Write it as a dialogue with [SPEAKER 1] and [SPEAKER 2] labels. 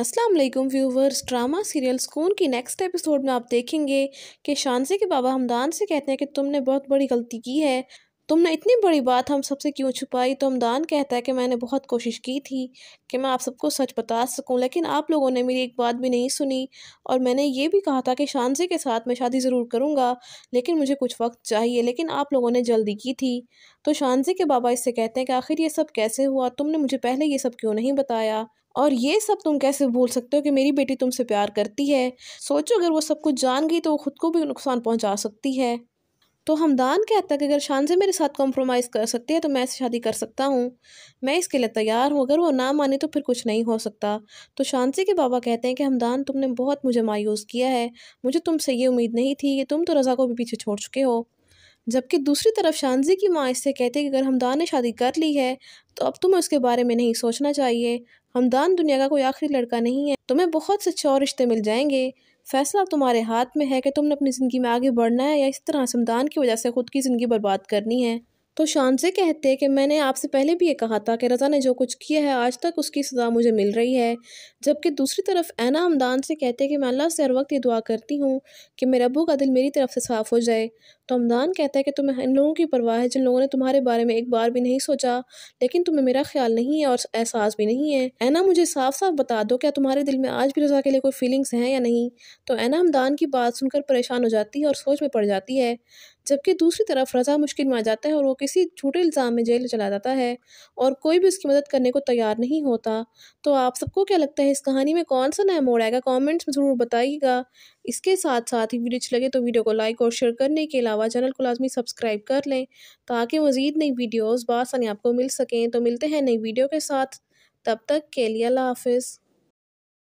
[SPEAKER 1] Aslam viewers drama serial Sukoon की next episode में आप देखेंगे कि शानसी के बाबा हमदान से कहते हैं कि तुमने बहुत बड़ी गलती की है तुमने इतनी बड़ी बात हम सबसे क्यों छुपाई तो हमदान कहता है कि मैंने बहुत कोशिश की थी कि मैं आप सबको सच बता सकूं लेकिन आप लोगों ने मेरी एक बात भी नहीं सुनी और मैंने ये भी कहा था कि शानजे के साथ मैं शादी ज़रूर करूँगा लेकिन मुझे कुछ वक्त चाहिए लेकिन आप लोगों ने जल्दी की थी तो शानजे के बाबा इससे कहते हैं कि आखिर ये सब कैसे हुआ तुमने मुझे पहले ये सब क्यों नहीं बताया और ये सब तुम कैसे भूल सकते हो कि मेरी बेटी तुमसे प्यार करती है सोचो अगर वो सब कुछ जान गई तो वो खुद को भी नुकसान पहुंचा सकती है तो हमदान कहता है कि अगर शानजे मेरे साथ कॉम्प्रोमाइज़ कर सकती है तो मैं शादी कर सकता हूँ मैं इसके लिए तैयार हूँ अगर वो ना माने तो फिर कुछ नहीं हो सकता तो शानजे के बाबा कहते हैं कि हमदान तुमने बहुत मुझे मायूस किया है मुझे तुमसे ये उम्मीद नहीं थी कि तुम तो रज़ा को भी पीछे छोड़ चुके हो जबकि दूसरी तरफ शानजी की माँ इससे कहते कि अगर हमदान ने शादी कर ली है तो अब तुम्हें उसके बारे में नहीं सोचना चाहिए हमदान दुनिया का कोई आखिरी लड़का नहीं है तुम्हें बहुत से अच्छे और रिश्ते मिल जाएंगे फैसला तुम्हारे हाथ में है कि तुमने अपनी ज़िंदगी में आगे बढ़ना है या इस तरह हमदान की वजह से खुद की ज़िंदगी बर्बाद करनी है तो शान से कहते कि मैंने आपसे पहले भी ये कहा था कि रज़ा ने जो कुछ किया है आज तक उसकी सज़ा मुझे मिल रही है जबकि दूसरी तरफ ऐना हमदान से कहते कि मैं अल्लाह से हर वक्त ये दुआ करती हूँ कि मेरे अबू का दिल मेरी तरफ से साफ़ हो जाए तो हमदान कहता है कि तुम्हें इन लोगों की परवाह है जिन लोगों ने तुम्हारे बारे में एक बार भी नहीं सोचा लेकिन तुम्हें मेरा ख्याल नहीं है और एहसास भी नहीं है ऐना मुझे साफ साफ बता दो क्या तुम्हारे दिल में आज भी रज़ा के लिए कोई फीलिंग्स हैं या नहीं तो ऐना हमदान की बात सुनकर परेशान हो जाती है और सोच में पड़ जाती है जबकि दूसरी तरफ रज़ा मुश्किल में आ जाता है और वो किसी झूठे इल्ज़ाम में जेल चला जाता है और कोई भी उसकी मदद करने को तैयार नहीं होता तो आप सबको क्या लगता है इस कहानी में कौन सा नया मोड़ आएगा कमेंट्स में ज़रूर बताइएगा इसके साथ साथ ही वीडियो अच्छी लगे तो वीडियो को लाइक और शेयर करने के अलावा चैनल को लाजमी सब्सक्राइब कर लें ताकि मज़ीद नई वीडियोज़ बासानी आपको मिल सकें तो मिलते हैं नई वीडियो के साथ तब तक के लिए अल्लाह हाफिज़